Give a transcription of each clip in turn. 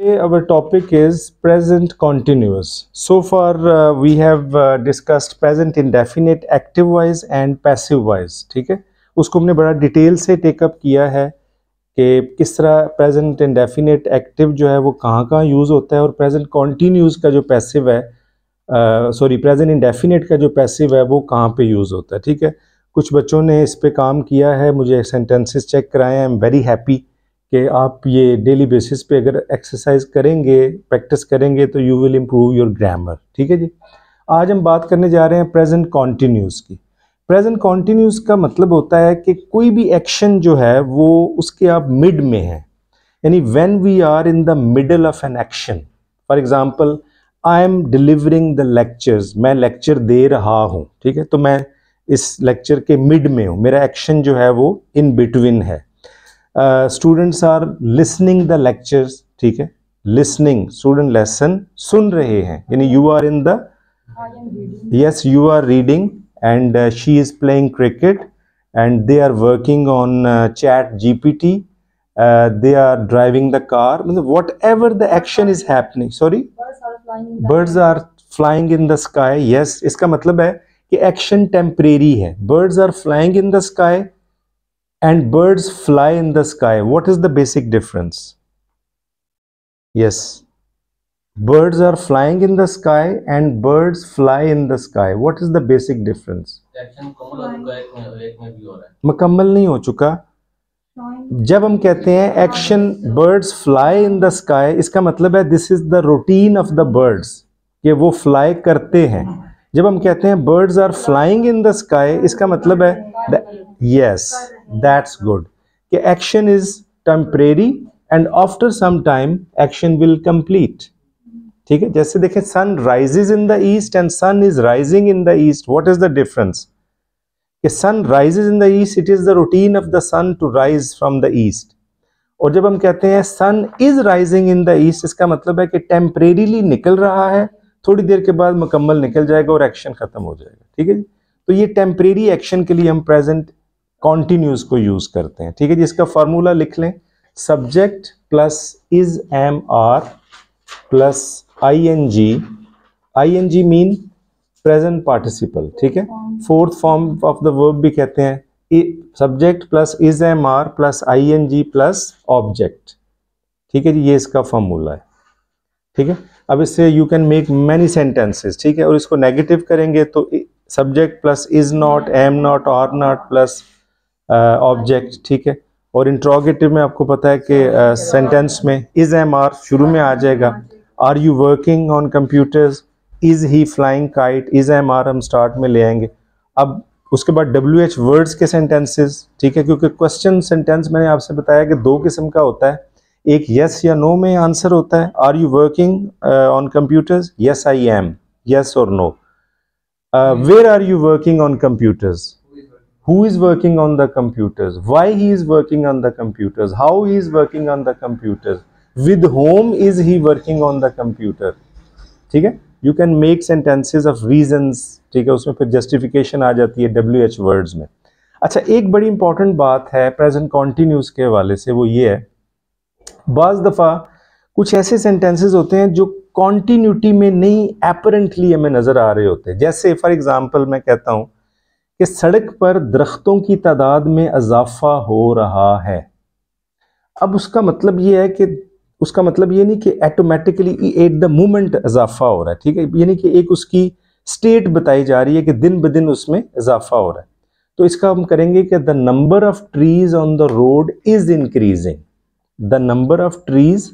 Today our topic is present continuous. So far uh, we have uh, discussed present indefinite active wise and passive wise ठीक है उसको हमने बड़ा detail से take up किया है कि किस तरह प्रेजेंट इंडेफिनेट एक्टिव जो है वो कहाँ कहाँ यूज़ होता है और प्रेजेंट कॉन्टीन्यूज का जो पैसिव है सॉरी प्रेजेंट इंडेफिनेट का जो पैसिव है वो कहाँ पे यूज़ होता है ठीक है कुछ बच्चों ने इस पे काम किया है मुझे सेंटेंसेस चेक कराए आई एम वेरी हैप्पी कि आप ये डेली बेसिस पे अगर एक्सरसाइज करेंगे प्रैक्टिस करेंगे तो you will improve your grammar ठीक है जी आज हम बात करने जा रहे हैं प्रेजेंट कॉन्टीन्यूस की प्रेजेंट कॉन्टीन्यूस का मतलब होता है कि कोई भी एक्शन जो है वो उसके आप मिड में है यानी when we are in the middle of an action for example I am delivering the lectures मैं लेक्चर दे रहा हूँ ठीक है तो मैं इस लेक्चर के मिड में हूँ मेरा एक्शन जो है वो इन बिटवीन है students are listening the lectures ठीक है लिसनिंग स्टूडेंट लेसन सुन रहे हैं यानी you are in the you are reading and she is playing cricket and they are working on chat GPT they are driving the car मतलब whatever the action is happening sorry birds are flying in the sky yes इसका मतलब है कि action temporary है birds are flying in the sky and birds fly in the sky. What is the basic difference? Yes, birds are flying in the sky and birds fly in the sky. What is the basic difference? मुकम्मल नहीं हो चुका जब हम कहते हैं action birds fly in the sky इसका मतलब है this is the routine of the birds कि वो फ्लाई करते हैं जब हम कहते हैं birds are flying in the sky इसका मतलब है yes that's good okay, action is temporary and after some time action will complete ठीक है जैसे देखें sun rises in the east and sun is rising in the east what is the difference कि sun rises in the east it is the routine of the sun to rise from the east और जब हम कहते हैं sun is rising in the east इसका मतलब है कि टेम्परेरीली निकल रहा है थोड़ी देर के बाद मुकम्मल निकल जाएगा और एक्शन खत्म हो जाएगा ठीक है जी तो ये टेम्परेरी एक्शन के लिए हम प्रेजेंट कॉन्टिन्यूस को यूज करते हैं ठीक है जी इसका फॉर्मूला लिख लें subject plus is am are plus I N G I N G mean present participle ठीक है fourth form of the verb भी कहते हैं subject plus is am are plus I N G plus object ठीक है जी ये इसका formula है ठीक है अब इससे you can make many sentences ठीक है और इसको नेगेटिव करेंगे तो subject plus is not am not are not plus object ठीक है और इंट्रोगेटिव में आपको पता है कि सेंटेंस hmm. uh, में इज एम आर शुरू में आ hmm. जाएगा are you working on computers is he flying kite is am are हम स्टार्ट में ले आएंगे अब उसके बाद डब्ल्यू एच वर्ड्स के सेंटेंसेस ठीक है क्योंकि क्वेश्चन सेंटेंस मैंने आपसे बताया कि दो किस्म का होता है एक यस या नो में आंसर होता है are you working on computers yes I am yes और no uh, where are you working on computers who is working on the computers why he is working on the computers how he is working on the computers with whom is he working on the computer theek hai you can make sentences of reasons theek hai usme फिर justification aa jati hai wh words mein acha ek badi important baat hai present continuous ke के se wo ye hai baz dafa kuch aise sentences hote hain jo continuity में नहीं apparently हमें नज़र आ रहे होते जैसे for example मैं कहता हूँ कि सड़क पर दरख्तों की तादाद में इजाफा हो रहा है अब उसका मतलब ये है कि उसका मतलब ये नहीं कि ऐटोमेटिकली एट द मोमेंट इजाफा हो रहा है ठीक है यानी कि एक उसकी स्टेट बताई जा रही है कि दिन ब दिन उसमें इजाफा हो रहा है तो इसका हम करेंगे कि the number of trees on the road is increasing the number of trees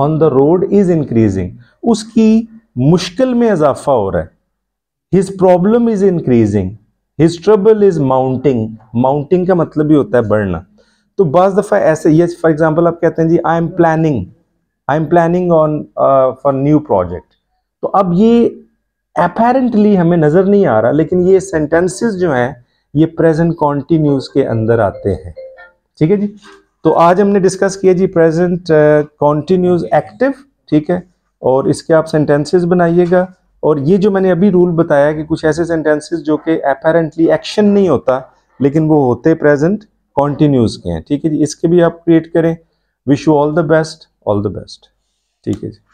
on the road is increasing उसकी मुश्किल में इजाफा हो रहा है his problem is increasing his trouble is mounting mounting का मतलब भी होता है बढ़ना तो बज दफ़ा ऐसे ये फॉर एग्जाम्पल आप कहते हैं जी I am planning I am planning on for new project तो अब ये अपेरेंटली हमें नज़र नहीं आ रहा लेकिन ये सेंटेंसेस जो हैं ये प्रेजेंट कॉन्टिन्यूस के अंदर आते हैं ठीक है जी तो आज हमने डिस्कस किया जी प्रेजेंट कॉन्टीन्यूज एक्टिव ठीक है और इसके आप सेंटेंसेस बनाइएगा और ये जो मैंने अभी रूल बताया कि कुछ ऐसे सेंटेंसेस जो कि अपेरेंटली एक्शन नहीं होता लेकिन वो होते प्रेजेंट कॉन्टीन्यूज के हैं ठीक है जी इसके भी आप क्रिएट करें wish you all the best all the best ठीक है जी